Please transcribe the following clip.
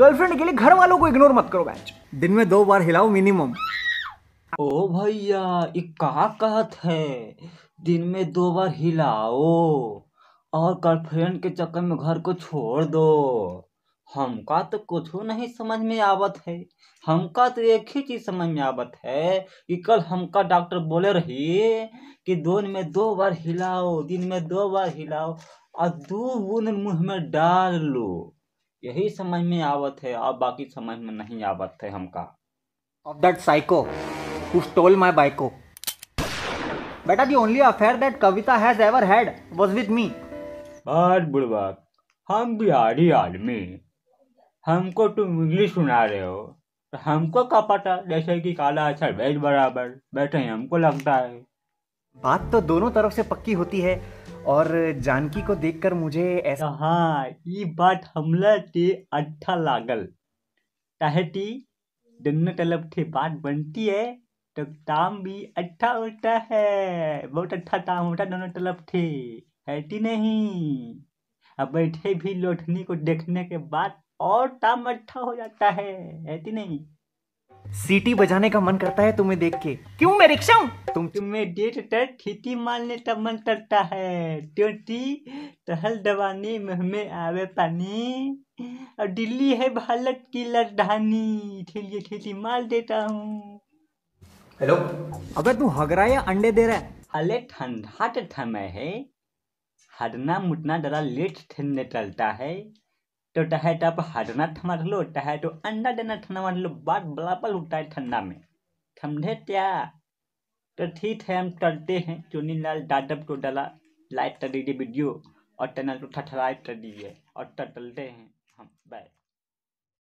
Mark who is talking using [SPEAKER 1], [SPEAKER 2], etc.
[SPEAKER 1] girlfriend के लिए घर वालों को इग्नोर मत करो बैच दिन में दो बार हिलाओ मिनिमम
[SPEAKER 2] ओ भैया ये कहा कहत है दिन में दो बार हिलाओ और गर्लफ्रेंड के चक्कर में घर को छोड़ दो हमका तो कुछ नहीं समझ में आवत है हमका तो एक ही चीज समझ में आवत है कि कल हमका डॉक्टर बोले रही कि दिन में दो बार हिलाओ दिन में दो बार हिलाओ और दो दूध मुंह में डाल लो यही समझ में आवत है और बाकी समझ में नहीं आवत है हमका
[SPEAKER 1] of that psycho who stole my बाइको बेटा the only affair that Kavita has ever had was
[SPEAKER 2] with me but बुड़बक हम बिहारी आदमी हमको तुम इंग्लिश सुना रहे हो तो हमको का पता जैसे कि काला अच्छा बेच बराबर बैठे हमको लगता है बात तो दोनों तरफ से पक्की होती है और जानकी को देखकर मुझे ऐसा हाँ ये बात हमला टे अच्छा लागल टहटी दोनों तलब थे बात बनती है तो ताम भी अच्छा होता है बहुत अच्छा ताम होता है तलब थे है हैटी नहीं अब बैठे भी लोटनी को देखने के बाद और ताम अच्छा हो जाता है हैटी नहीं
[SPEAKER 1] सीटी बजाने का मन करता है तुम्हें देख
[SPEAKER 2] के क्यों मैं रिक्शा हूँ तुम तुम्हें डेट तक खेती मारने का मन करता है क्योंकि टहल दबाने में हमें आवे पानी और दिल्ली है भारत की लड़धानी इसलिए खेती मार देता हूँ हेलो अगर तू हगरा या अंडे दे रहा है अले ठंडा ठंड है हरना मुटना डरा लेट ठंडने चलता है तो टहे तो आप हटना थमा लो टहे तो अंडा देना ठंडा मार लो बात बलापल उठता है ठंडा में ठंडे क्या तो ठीक है हम टलते हैं चुनी लाल डाटअप को तो डाला लाइक कर दीजिए वीडियो और चैनल को ठठलाइक कर दीजिए और टलते हैं हम बाय